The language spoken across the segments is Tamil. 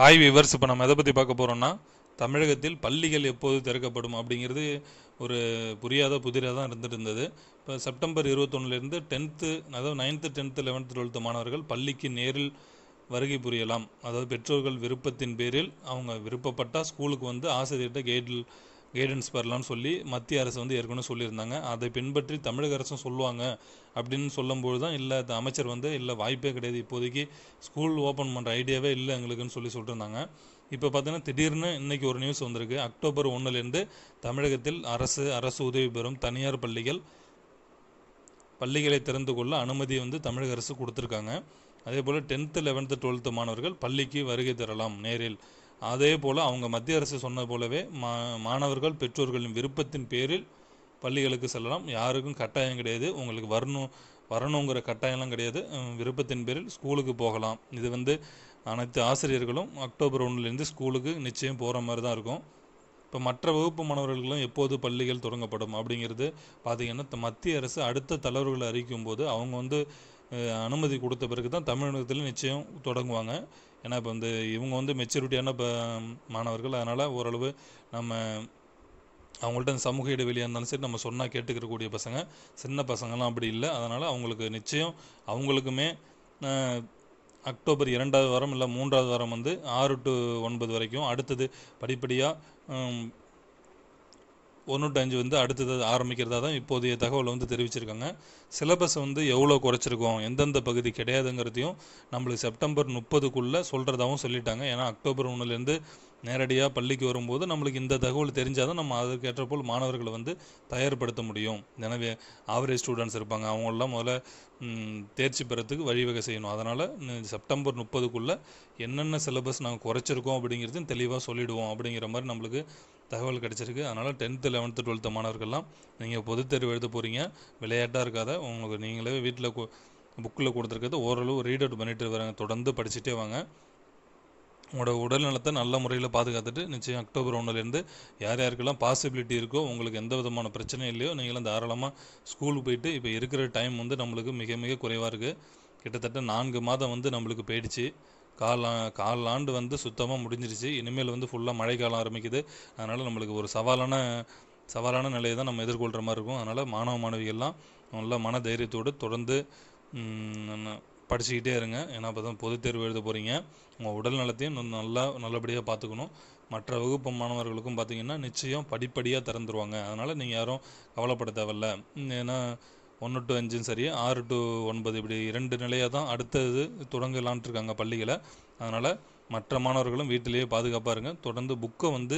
ஹாய் விவர்ஸ் இப்போ நம்ம எதை பற்றி பார்க்க போகிறோம்னா தமிழகத்தில் பள்ளிகள் எப்போது திறக்கப்படும் அப்படிங்கிறது ஒரு புரியாத புதிராக தான் இருந்துட்டு இருந்தது இப்போ செப்டம்பர் இருபத்தொன்னுலேருந்து டென்த்து அதாவது நைன்த்து டென்த்து லெவன்த்து டுவெல்த்து மாணவர்கள் பள்ளிக்கு நேரில் வருகை புரியலாம் அதாவது பெற்றோர்கள் விருப்பத்தின் பேரில் அவங்க விருப்பப்பட்டால் ஸ்கூலுக்கு வந்து ஆசிரியர்கிட்ட கேட்டில் கைடன்ஸ் பெறலாம்னு சொல்லி மத்திய அரசு வந்து ஏற்கனவே சொல்லியிருந்தாங்க அதை பின்பற்றி தமிழக அரசும் சொல்லுவாங்க அப்படின்னு சொல்லும்போது தான் இல்லை அந்த அமைச்சர் வந்து இல்லை வாய்ப்பே கிடையாது இப்போதைக்கு ஸ்கூல் ஓப்பன் பண்ணுற ஐடியாவே இல்லை எங்களுக்குன்னு சொல்லி சொல்லியிருந்தாங்க இப்போ பார்த்தீங்கன்னா திடீர்னு இன்றைக்கி ஒரு நியூஸ் வந்திருக்கு அக்டோபர் ஒன்றுலேருந்து தமிழகத்தில் அரசு அரசு உதவி பெறும் தனியார் பள்ளிகள் பள்ளிகளை திறந்து கொள்ள அனுமதி வந்து தமிழக அரசு கொடுத்துருக்காங்க அதே போல் டென்த்து லெவன்த்து டுவெல்த்து மாணவர்கள் பள்ளிக்கு வருகை தரலாம் நேரில் அதே போல் அவங்க மத்திய அரசு சொன்ன போலவே மா மாணவர்கள் பெற்றோர்களின் விருப்பத்தின் பேரில் பள்ளிகளுக்கு செல்லலாம் யாருக்கும் கட்டாயம் கிடையாது உங்களுக்கு வரணும் வரணுங்கிற கட்டாயம்லாம் கிடையாது விருப்பத்தின் பேரில் ஸ்கூலுக்கு போகலாம் இது வந்து அனைத்து ஆசிரியர்களும் அக்டோபர் ஒன்றுலேருந்து ஸ்கூலுக்கு நிச்சயம் போகிற மாதிரி தான் இருக்கும் இப்போ மற்ற வகுப்பு மாணவர்களும் எப்போது பள்ளிகள் தொடங்கப்படும் அப்படிங்கிறது பார்த்திங்கன்னா மத்திய அரசு அடுத்த தலைவர்களை அறிவிக்கும் போது அவங்க வந்து அனுமதி கொடுத்த பிறகு தான் தமிழகத்தில் நிச்சயம் தொடங்குவாங்க ஏன்னா இப்போ வந்து இவங்க வந்து மெச்சூரிட்டியான இப்போ மாணவர்கள் அதனால் ஓரளவு நம்ம அவங்கள்ட்ட அந்த சமூக இடைவெளியாக இருந்தாலும் சரி நம்ம சொன்னால் கேட்டுக்கிறக்கூடிய பசங்க சின்ன பசங்கள்லாம் அப்படி இல்லை அதனால் அவங்களுக்கு நிச்சயம் அவங்களுக்குமே அக்டோபர் இரண்டாவது வாரம் இல்லை மூன்றாவது வாரம் வந்து ஆறு டு ஒன்பது வரைக்கும் அடுத்தது படிப்படியாக ஒன்று அஞ்சு வந்து அடுத்தது ஆரம்பிக்கிறதா தான் இப்போதைய தகவலை வந்து தெரிவிச்சிருக்காங்க சிலபஸ் வந்து எவ்வளோ குறைச்சிருக்கோம் எந்தெந்த பகுதி கிடையாதுங்கிறதையும் நம்மளுக்கு செப்டம்பர் முப்பதுக்குள்ளே சொல்கிறதாகவும் சொல்லிட்டாங்க ஏன்னா அக்டோபர் ஒன்றுலேருந்து நேரடியாக பள்ளிக்கு வரும்போது நம்மளுக்கு இந்த தகவல் தெரிஞ்சால் தான் நம்ம போல் மாணவர்களை வந்து தயார்படுத்த முடியும் எனவே ஆவரேஜ் ஸ்டூடெண்ட்ஸ் இருப்பாங்க அவங்களெலாம் முதல்ல தேர்ச்சி பெறத்துக்கு வழிவகை செய்யணும் அதனால் செப்டம்பர் முப்பதுக்குள்ளே என்னென்ன சிலபஸ் நாங்கள் குறைச்சிருக்கோம் அப்படிங்கிறது தெளிவாக சொல்லிவிடுவோம் அப்படிங்கிற மாதிரி நம்மளுக்கு தகவல் கிடச்சிருக்கு அதனால் டென்த்து லெவன்த்து டுவெல்த்து மாணவர்கள்லாம் நீங்கள் பொது தேர்வு எழுத போகிறீங்க விளையாட்டாக இருக்காத உங்களுக்கு நீங்களே வீட்டில் புக்கில் கொடுத்துருக்கிறது ஓரளவு ரீட் அவுட் பண்ணிட்டு வராங்க தொடர்ந்து படிச்சுட்டே வாங்க உங்களோட உடல் நலத்தை நல்ல முறையில் பாதுகாத்துட்டு நிச்சயம் அக்டோபர் ஒன்றுலேருந்து யார் யாருக்கெல்லாம் பாசிபிலிட்டி இருக்கோ உங்களுக்கு எந்த விதமான பிரச்சனையும் இல்லையோ நீங்களும் தாராளமாக ஸ்கூலுக்கு போயிட்டு இப்போ இருக்கிற டைம் வந்து நம்மளுக்கு மிக மிக குறைவாக இருக்குது கிட்டத்தட்ட நான்கு மாதம் வந்து நம்மளுக்கு போயிடுச்சு கால் காலாண்டு வந்து சுத்தமாக முடிஞ்சிருச்சு இனிமேல் வந்து ஃபுல்லாக மழைக்காலம் ஆரம்பிக்குது அதனால் நம்மளுக்கு ஒரு சவாலான சவாலான நிலையை தான் நம்ம எதிர்கொள்கிற மாதிரி இருக்கும் அதனால் மாணவ மாணவிகள்லாம் நல்ல மன தைரியத்தோடு தொடர்ந்து படிச்சுக்கிட்டே இருங்க ஏன்னா அப்போ தான் பொதுத் தேர்வு எழுத போகிறீங்க உங்கள் உடல் நலத்தையும் நல்லா நல்லபடியாக பார்த்துக்கணும் மற்ற வகுப்பு மாணவர்களுக்கும் பார்த்தீங்கன்னா நிச்சயம் படிப்படியாக திறந்துருவாங்க அதனால் நீங்கள் யாரும் கவலைப்பட தேவையில்ல ஏன்னா ஒன்று டு அஞ்சும் சரி ஆறு டு ஒன்பது இப்படி இரண்டு நிலையாக தான் அடுத்தது தொடங்கலான்ட்டு இருக்காங்க பள்ளிகளை அதனால் மற்ற மாணவர்களும் வீட்டிலேயே பாதுகாப்பாக இருங்க தொடர்ந்து புக்கை வந்து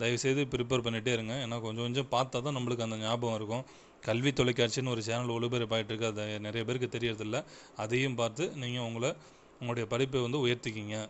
தயவுசெய்து ப்ரிப்பேர் பண்ணிகிட்டே இருங்க ஏன்னா கொஞ்சம் கொஞ்சம் பார்த்தா தான் நம்மளுக்கு அந்த ஞாபகம் இருக்கும் கல்வி தொலைக்காட்சின்னு ஒரு சேனல் ஒளிபரப்பாயிட்டு இருக்கு அது நிறைய பேருக்கு தெரியறதில்ல அதையும் பார்த்து நீங்கள் உங்களை உங்களுடைய படிப்பை வந்து உயர்த்திக்கிங்க